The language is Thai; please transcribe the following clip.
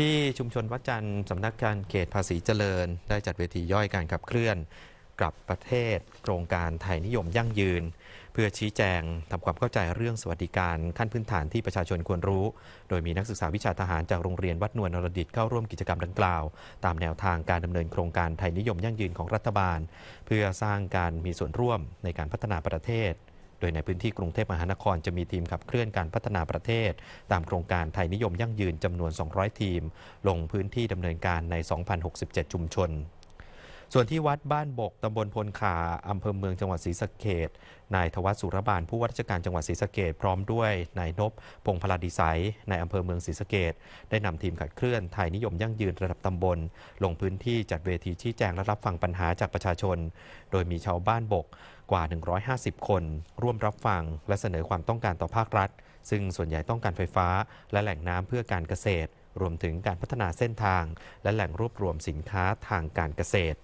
ที่ชุมชนวัดจันทร์สำนักงานเขตภาษีเจริญ ได้จัดเวทีย่อยการขับเคลื่อน กลับประเทศโครงการไทยนิยมยั่งยืน เพื่อชี้แจงทำความเข้าใจเรื่องสวัสดิการขั้นพื้นฐานที่ประชาชนควรรู้ โดยมีนักศึกษาวิชาทหารจากโรงเรียนวัดนวลนรดิตเข้าร่วมกิจกรรมดังกล่าว ตามแนวทางการดำเนินโครงการไทยนิยมยั่งยืนของรัฐบาล เพื่อสร้างการมีส่วนร่วมในการพัฒนาประเทศโดยในพื้นที่กรุงเทพมหานครจะมีทีมขับเคลื่อนการพัฒนาประเทศ ตามโครงการไทยนิยมยั่งยืนจำนวน 200 ทีม ลงพื้นที่ดำเนินการใน 2067 ชุมชนส่วนที่วัดบ้านบกตำบลพลขาอำเภอเมืองจังหวัดศรีสะเกดนายธวัตสุรบาลผู้ว่าราชการจังหวัดศรีสะเกดพร้อมด้วยนายนพพงพลาดีไซนายอำเภอเมืองศรีสะเกดได้นำทีมขัดเคลื่อนไทยนิยมยั่งยืนระดับตำบล ลงพื้นที่จัดเวทีชี้แจงและรับฟังปัญหาจากประชาชน โดยมีชาวบ้านบกกว่า 150 คน ร่วมรับฟังและเสนอความต้องการต่อภาครัฐ ซึ่งส่วนใหญ่ต้องการไฟฟ้าและแหล่งน้ำเพื่อการเกษตร รวมถึงการพัฒนาเส้นทาง และแหล่งรวบรวมสินค้าทางการเกษตร